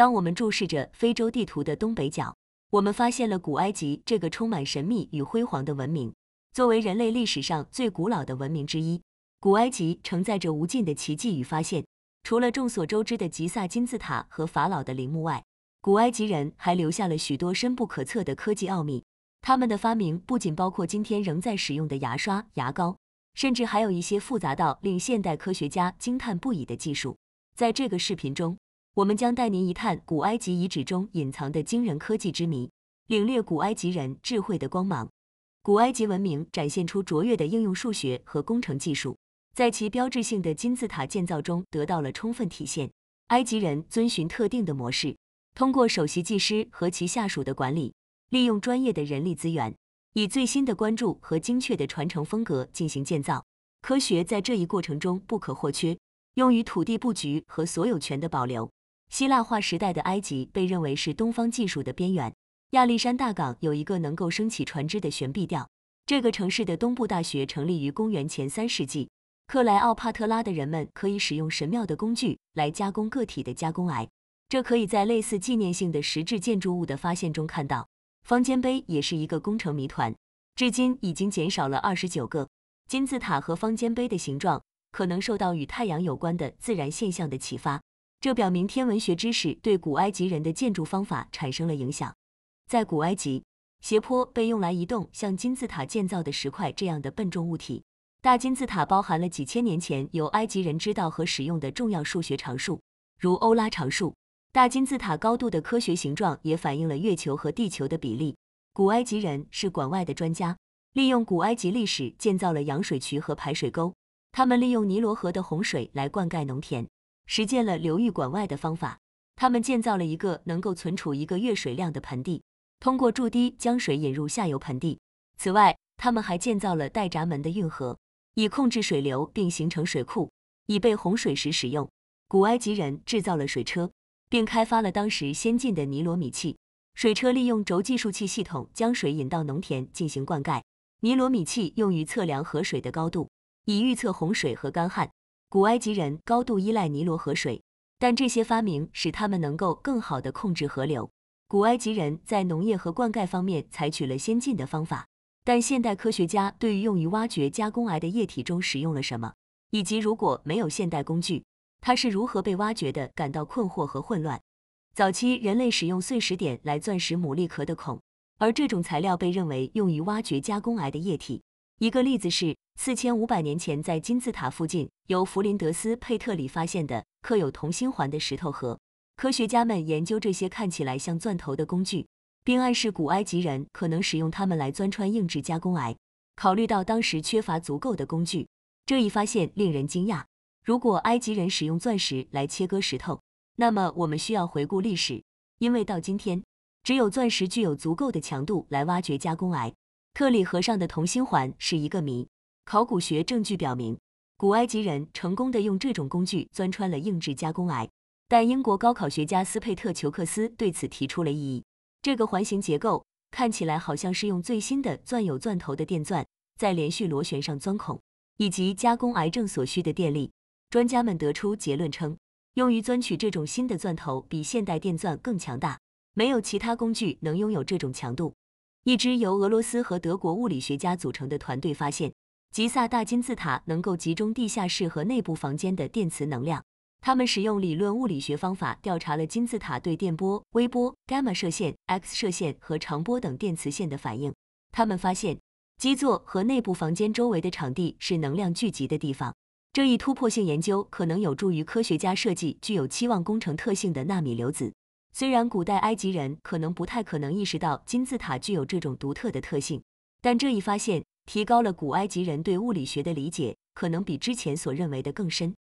当我们注视着非洲地图的东北角，我们发现了古埃及这个充满神秘与辉煌的文明。作为人类历史上最古老的文明之一，古埃及承载着无尽的奇迹与发现。除了众所周知的吉萨金字塔和法老的陵墓外，古埃及人还留下了许多深不可测的科技奥秘。他们的发明不仅包括今天仍在使用的牙刷、牙膏，甚至还有一些复杂到令现代科学家惊叹不已的技术。在这个视频中。我们将带您一探古埃及遗址中隐藏的惊人科技之谜，领略古埃及人智慧的光芒。古埃及文明展现出卓越的应用数学和工程技术，在其标志性的金字塔建造中得到了充分体现。埃及人遵循特定的模式，通过首席技师和其下属的管理，利用专业的人力资源，以最新的关注和精确的传承风格进行建造。科学在这一过程中不可或缺，用于土地布局和所有权的保留。希腊化时代的埃及被认为是东方技术的边缘。亚历山大港有一个能够升起船只的悬臂吊。这个城市的东部大学成立于公元前三世纪。克莱奥帕特拉的人们可以使用神庙的工具来加工个体的加工癌。这可以在类似纪念性的石质建筑物的发现中看到。方尖碑也是一个工程谜团，至今已经减少了二十九个。金字塔和方尖碑的形状可能受到与太阳有关的自然现象的启发。这表明天文学知识对古埃及人的建筑方法产生了影响。在古埃及，斜坡被用来移动像金字塔建造的石块这样的笨重物体。大金字塔包含了几千年前由埃及人知道和使用的重要数学常数，如欧拉常数。大金字塔高度的科学形状也反映了月球和地球的比例。古埃及人是管外的专家，利用古埃及历史建造了羊水渠和排水沟。他们利用尼罗河的洪水来灌溉农田。实践了流域管外的方法，他们建造了一个能够存储一个月水量的盆地，通过筑堤将水引入下游盆地。此外，他们还建造了带闸门的运河，以控制水流并形成水库，以备洪水时使用。古埃及人制造了水车，并开发了当时先进的尼罗米器。水车利用轴计数器系统将水引到农田进行灌溉。尼罗米器用于测量河水的高度，以预测洪水和干旱。古埃及人高度依赖尼罗河水，但这些发明使他们能够更好地控制河流。古埃及人在农业和灌溉方面采取了先进的方法，但现代科学家对于用于挖掘加工癌的液体中使用了什么，以及如果没有现代工具，它是如何被挖掘的，感到困惑和混乱。早期人类使用碎石点来钻石牡蛎壳的孔，而这种材料被认为用于挖掘加工癌的液体。一个例子是。四千五百年前，在金字塔附近由弗林德斯·佩特里发现的刻有同心环的石头盒。科学家们研究这些看起来像钻头的工具，并暗示古埃及人可能使用它们来钻穿硬质加工癌。考虑到当时缺乏足够的工具，这一发现令人惊讶。如果埃及人使用钻石来切割石头，那么我们需要回顾历史，因为到今天，只有钻石具有足够的强度来挖掘加工癌。特里河上的同心环是一个谜。考古学证据表明，古埃及人成功的用这种工具钻穿了硬质加工癌，但英国高考学家斯佩特裘克斯对此提出了异议。这个环形结构看起来好像是用最新的钻有钻头的电钻在连续螺旋上钻孔，以及加工癌症所需的电力。专家们得出结论称，用于钻取这种新的钻头比现代电钻更强大，没有其他工具能拥有这种强度。一支由俄罗斯和德国物理学家组成的团队发现。吉萨大金字塔能够集中地下室和内部房间的电磁能量。他们使用理论物理学方法调查了金字塔对电波、微波、伽马射线、X 射线和长波等电磁线的反应。他们发现，基座和内部房间周围的场地是能量聚集的地方。这一突破性研究可能有助于科学家设计具有期望工程特性的纳米流子。虽然古代埃及人可能不太可能意识到金字塔具有这种独特的特性，但这一发现。提高了古埃及人对物理学的理解，可能比之前所认为的更深。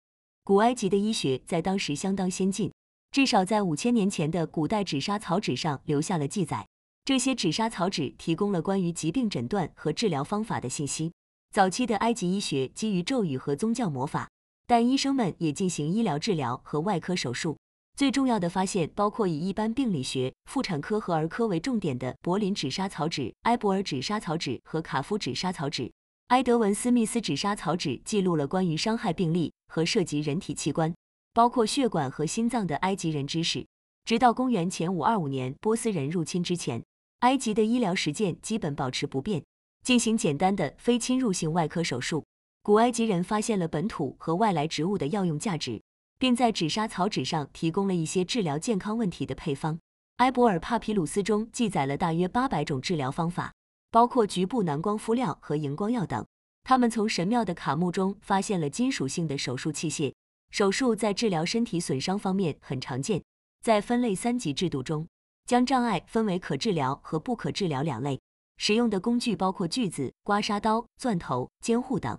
古埃及的医学在当时相当先进，至少在五千年前的古代纸莎草纸上留下了记载。这些纸莎草纸提供了关于疾病诊断和治疗方法的信息。早期的埃及医学基于咒语和宗教魔法，但医生们也进行医疗治疗和外科手术。最重要的发现包括以一般病理学、妇产科和儿科为重点的柏林纸莎草纸、埃博尔纸莎草纸和卡夫纸莎草纸。埃德文斯密斯纸莎草纸记录了关于伤害病例和涉及人体器官，包括血管和心脏的埃及人知识。直到公元前五二五年波斯人入侵之前，埃及的医疗实践基本保持不变，进行简单的非侵入性外科手术。古埃及人发现了本土和外来植物的药用价值。并在纸莎草纸上提供了一些治疗健康问题的配方。埃博尔帕皮鲁斯中记载了大约八百种治疗方法，包括局部蓝光敷料和荧光药等。他们从神庙的卡墓中发现了金属性的手术器械。手术在治疗身体损伤方面很常见。在分类三级制度中，将障碍分为可治疗和不可治疗两类。使用的工具包括锯子、刮痧刀、钻头、监护等。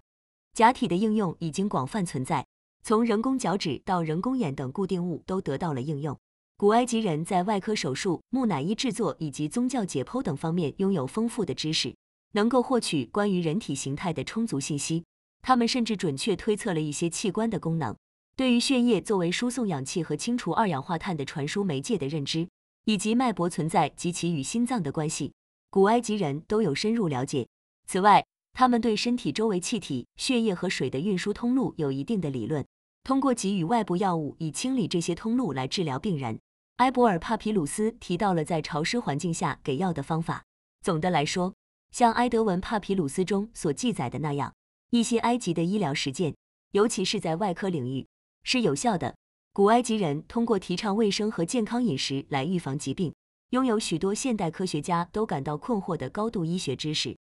假体的应用已经广泛存在。从人工脚趾到人工眼等固定物都得到了应用。古埃及人在外科手术、木乃伊制作以及宗教解剖等方面拥有丰富的知识，能够获取关于人体形态的充足信息。他们甚至准确推测了一些器官的功能。对于血液作为输送氧气和清除二氧化碳的传输媒介的认知，以及脉搏存在及其与心脏的关系，古埃及人都有深入了解。此外，他们对身体周围气体、血液和水的运输通路有一定的理论。通过给予外部药物以清理这些通路来治疗病人。埃博尔帕皮鲁斯提到了在潮湿环境下给药的方法。总的来说，像埃德文帕皮鲁斯中所记载的那样，一些埃及的医疗实践，尤其是在外科领域，是有效的。古埃及人通过提倡卫生和健康饮食来预防疾病，拥有许多现代科学家都感到困惑的高度医学知识。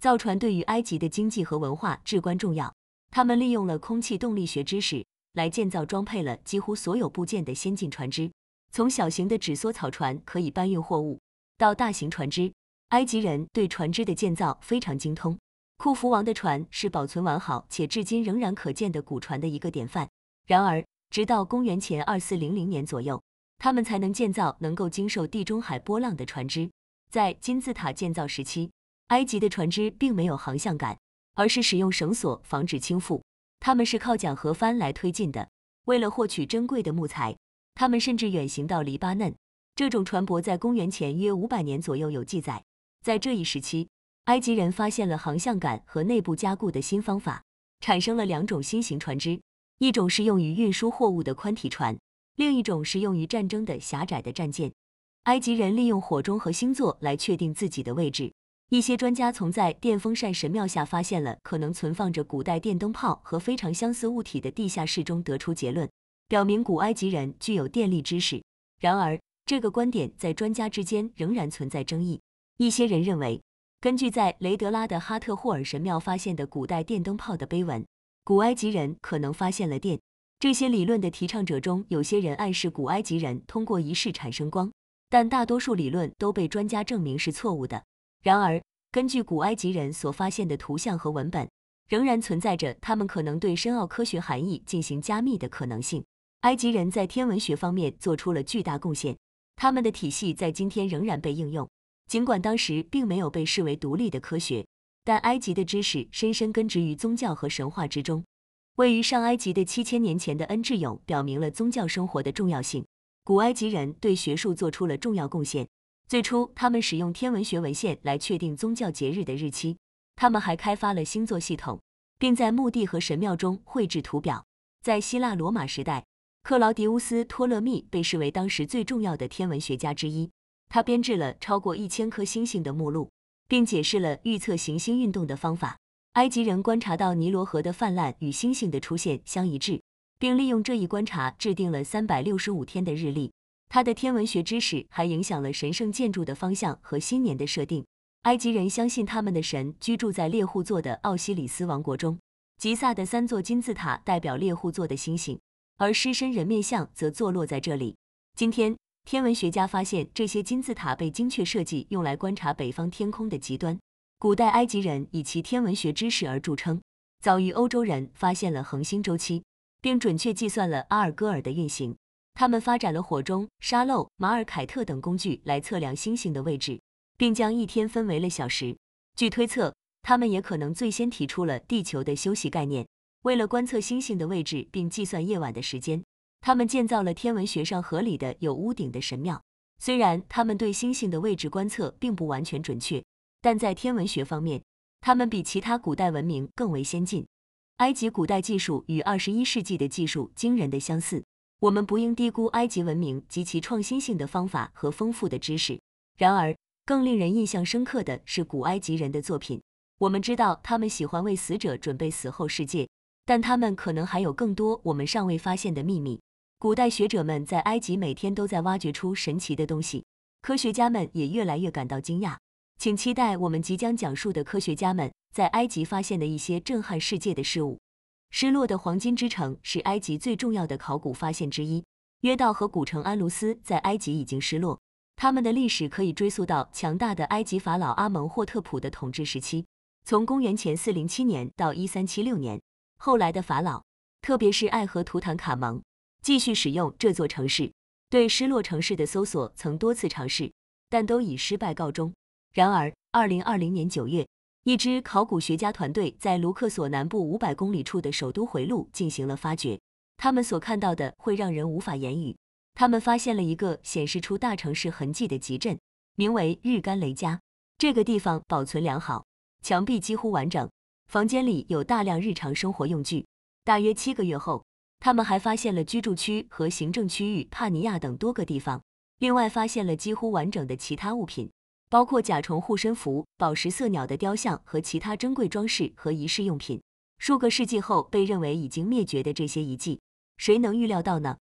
造船对于埃及的经济和文化至关重要，他们利用了空气动力学知识。来建造装配了几乎所有部件的先进船只，从小型的纸梭草船可以搬运货物，到大型船只，埃及人对船只的建造非常精通。库福王的船是保存完好且至今仍然可见的古船的一个典范。然而，直到公元前二四零零年左右，他们才能建造能够经受地中海波浪的船只。在金字塔建造时期，埃及的船只并没有航向感，而是使用绳索防止倾覆。他们是靠桨和帆来推进的。为了获取珍贵的木材，他们甚至远行到黎巴嫩。这种船舶在公元前约500年左右有记载。在这一时期，埃及人发现了航向杆和内部加固的新方法，产生了两种新型船只：一种是用于运输货物的宽体船，另一种是用于战争的狭窄的战舰。埃及人利用火钟和星座来确定自己的位置。一些专家从在电风扇神庙下发现了可能存放着古代电灯泡和非常相似物体的地下室中得出结论，表明古埃及人具有电力知识。然而，这个观点在专家之间仍然存在争议。一些人认为，根据在雷德拉的哈特霍尔神庙发现的古代电灯泡的碑文，古埃及人可能发现了电。这些理论的提倡者中，有些人暗示古埃及人通过仪式产生光，但大多数理论都被专家证明是错误的。然而，根据古埃及人所发现的图像和文本，仍然存在着他们可能对深奥科学含义进行加密的可能性。埃及人在天文学方面做出了巨大贡献，他们的体系在今天仍然被应用。尽管当时并没有被视为独立的科学，但埃及的知识深深根植于宗教和神话之中。位于上埃及的七千年前的恩智勇表明了宗教生活的重要性。古埃及人对学术做出了重要贡献。最初，他们使用天文学文献来确定宗教节日的日期。他们还开发了星座系统，并在墓地和神庙中绘制图表。在希腊罗马时代，克劳迪乌斯·托勒密被视为当时最重要的天文学家之一。他编制了超过一千颗星星的目录，并解释了预测行星运动的方法。埃及人观察到尼罗河的泛滥与星星的出现相一致，并利用这一观察制定了三百六十五天的日历。他的天文学知识还影响了神圣建筑的方向和新年的设定。埃及人相信他们的神居住在猎户座的奥西里斯王国中，吉萨的三座金字塔代表猎户座的星星，而狮身人面像则坐落在这里。今天，天文学家发现这些金字塔被精确设计用来观察北方天空的极端。古代埃及人以其天文学知识而著称，早于欧洲人发现了恒星周期，并准确计算了阿尔戈尔的运行。他们发展了火钟、沙漏、马尔凯特等工具来测量星星的位置，并将一天分为了小时。据推测，他们也可能最先提出了地球的休息概念。为了观测星星的位置并计算夜晚的时间，他们建造了天文学上合理的有屋顶的神庙。虽然他们对星星的位置观测并不完全准确，但在天文学方面，他们比其他古代文明更为先进。埃及古代技术与二十一世纪的技术惊人的相似。我们不应低估埃及文明及其创新性的方法和丰富的知识。然而，更令人印象深刻的是古埃及人的作品。我们知道他们喜欢为死者准备死后世界，但他们可能还有更多我们尚未发现的秘密。古代学者们在埃及每天都在挖掘出神奇的东西，科学家们也越来越感到惊讶。请期待我们即将讲述的科学家们在埃及发现的一些震撼世界的事物。失落的黄金之城是埃及最重要的考古发现之一。约道和古城安卢斯在埃及已经失落，他们的历史可以追溯到强大的埃及法老阿蒙霍特普的统治时期，从公元前四零七年到一三七六年。后来的法老，特别是爱荷图坦卡蒙，继续使用这座城市。对失落城市的搜索曾多次尝试，但都以失败告终。然而，二零二零年九月。一支考古学家团队在卢克索南部五百公里处的首都回路进行了发掘，他们所看到的会让人无法言语。他们发现了一个显示出大城市痕迹的集镇，名为日干雷加。这个地方保存良好，墙壁几乎完整，房间里有大量日常生活用具。大约七个月后，他们还发现了居住区和行政区域帕尼亚等多个地方，另外发现了几乎完整的其他物品。包括甲虫护身符、宝石色鸟的雕像和其他珍贵装饰和仪式用品。数个世纪后被认为已经灭绝的这些遗迹，谁能预料到呢？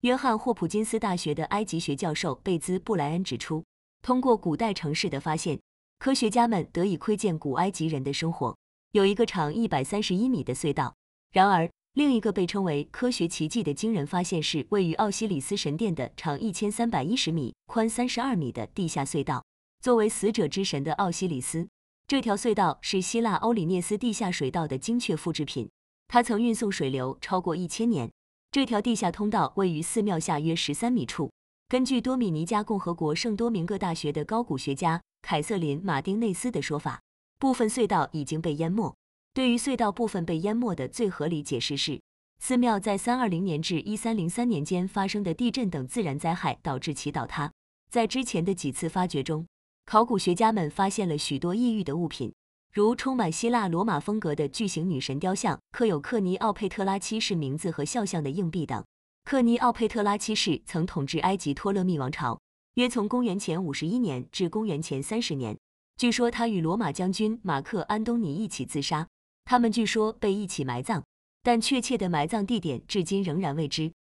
约翰霍普金斯大学的埃及学教授贝兹布莱恩指出，通过古代城市的发现，科学家们得以窥见古埃及人的生活。有一个长一百三十一米的隧道。然而，另一个被称为“科学奇迹”的惊人发现是位于奥西里斯神殿的长一千三百一十米、宽三十二米的地下隧道。作为死者之神的奥西里斯，这条隧道是希腊欧里涅斯地下水道的精确复制品。它曾运送水流超过一千年。这条地下通道位于寺庙下约十三米处。根据多米尼加共和国圣多明各大学的考古学家凯瑟琳·马丁内斯的说法，部分隧道已经被淹没。对于隧道部分被淹没的最合理解释是，寺庙在三二零年至一三零三年间发生的地震等自然灾害导致其倒塌。在之前的几次发掘中，考古学家们发现了许多异域的物品，如充满希腊罗马风格的巨型女神雕像、刻有克尼奥佩特拉七世名字和肖像的硬币等。克尼奥佩特拉七世曾统治埃及托勒密王朝，约从公元前51年至公元前三十年。据说他与罗马将军马克安东尼一起自杀，他们据说被一起埋葬，但确切的埋葬地点至今仍然未知。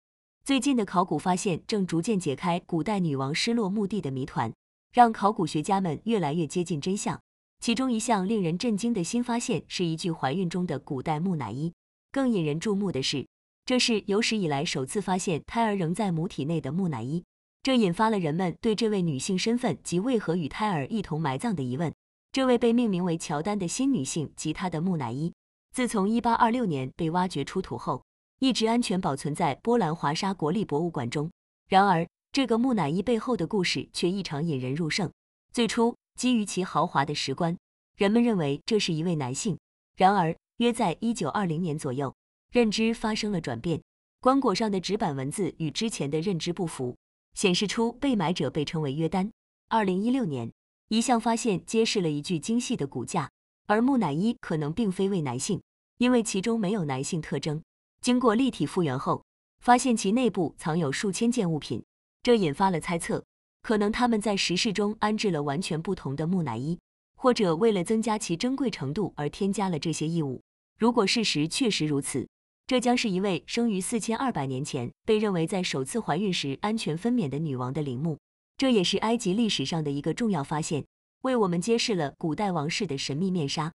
最近的考古发现正逐渐解开古代女王失落墓地的谜团。让考古学家们越来越接近真相。其中一项令人震惊的新发现是一具怀孕中的古代木乃伊。更引人注目的是，这是有史以来首次发现胎儿仍在母体内的木乃伊。这引发了人们对这位女性身份及为何与胎儿一同埋葬的疑问。这位被命名为乔丹的新女性及她的木乃伊，自从一八二六年被挖掘出土后，一直安全保存在波兰华沙国立博物馆中。然而，这个木乃伊背后的故事却异常引人入胜。最初，基于其豪华的石棺，人们认为这是一位男性。然而，约在1920年左右，认知发生了转变。棺椁上的纸板文字与之前的认知不符，显示出被埋者被称为约丹。2016年，一项发现揭示了一具精细的骨架，而木乃伊可能并非位男性，因为其中没有男性特征。经过立体复原后，发现其内部藏有数千件物品。这引发了猜测，可能他们在石室中安置了完全不同的木乃伊，或者为了增加其珍贵程度而添加了这些异物。如果事实确实如此，这将是一位生于四千二百年前、被认为在首次怀孕时安全分娩的女王的陵墓。这也是埃及历史上的一个重要发现，为我们揭示了古代王室的神秘面纱。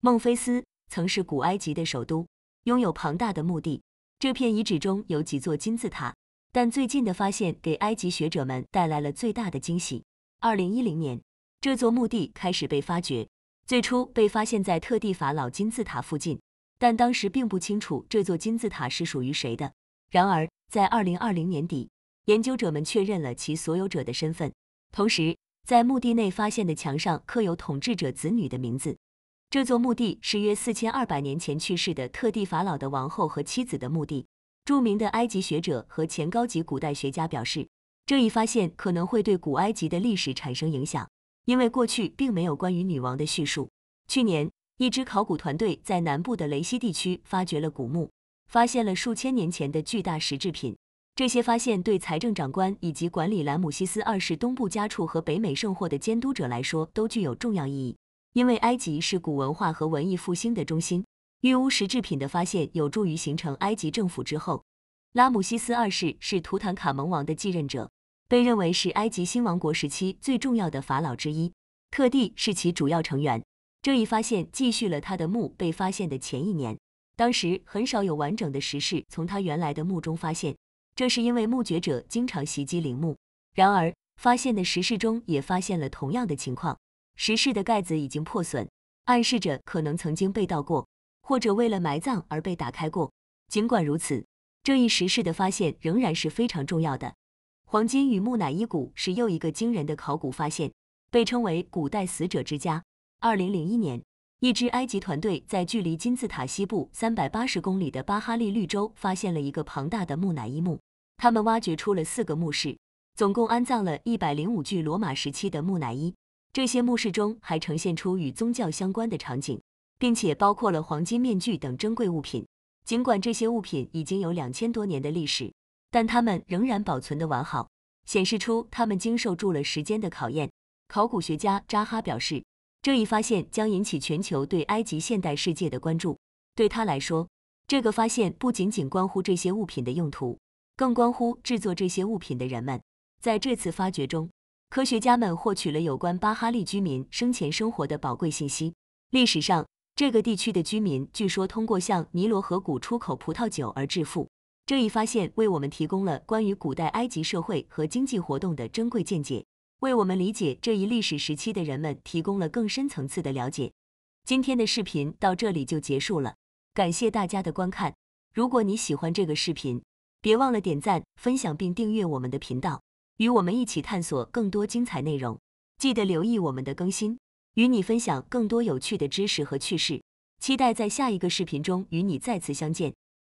孟菲斯曾是古埃及的首都，拥有庞大的墓地。这片遗址中有几座金字塔。但最近的发现给埃及学者们带来了最大的惊喜。二零一零年，这座墓地开始被发掘，最初被发现在特地法老金字塔附近，但当时并不清楚这座金字塔是属于谁的。然而，在二零二零年底，研究者们确认了其所有者的身份，同时在墓地内发现的墙上刻有统治者子女的名字。这座墓地是约四千二百年前去世的特地法老的王后和妻子的墓地。著名的埃及学者和前高级古代学家表示，这一发现可能会对古埃及的历史产生影响，因为过去并没有关于女王的叙述。去年，一支考古团队在南部的雷西地区发掘了古墓，发现了数千年前的巨大石制品。这些发现对财政长官以及管理兰姆西斯二世东部家畜和北美圣货的监督者来说都具有重要意义，因为埃及是古文化和文艺复兴的中心。玉乌石制品的发现有助于形成埃及政府之后，拉姆西斯二世是图坦卡蒙王的继任者，被认为是埃及新王国时期最重要的法老之一。特地是其主要成员。这一发现继续了他的墓被发现的前一年，当时很少有完整的石室从他原来的墓中发现，这是因为墓掘者经常袭击陵墓。然而，发现的石室中也发现了同样的情况：石室的盖子已经破损，暗示着可能曾经被盗过。或者为了埋葬而被打开过。尽管如此，这一石室的发现仍然是非常重要的。黄金与木乃伊谷是又一个惊人的考古发现，被称为“古代死者之家”。二零零一年，一支埃及团队在距离金字塔西部三百八十公里的巴哈利绿洲发现了一个庞大的木乃伊墓。他们挖掘出了四个墓室，总共安葬了一百零五具罗马时期的木乃伊。这些墓室中还呈现出与宗教相关的场景。并且包括了黄金面具等珍贵物品。尽管这些物品已经有两千多年的历史，但它们仍然保存得完好，显示出它们经受住了时间的考验。考古学家扎哈表示，这一发现将引起全球对埃及现代世界的关注。对他来说，这个发现不仅仅关乎这些物品的用途，更关乎制作这些物品的人们。在这次发掘中，科学家们获取了有关巴哈利居民生前生活的宝贵信息。历史上。这个地区的居民据说通过向尼罗河谷出口葡萄酒而致富。这一发现为我们提供了关于古代埃及社会和经济活动的珍贵见解，为我们理解这一历史时期的人们提供了更深层次的了解。今天的视频到这里就结束了，感谢大家的观看。如果你喜欢这个视频，别忘了点赞、分享并订阅我们的频道，与我们一起探索更多精彩内容。记得留意我们的更新。与你分享更多有趣的知识和趣事，期待在下一个视频中与你再次相见。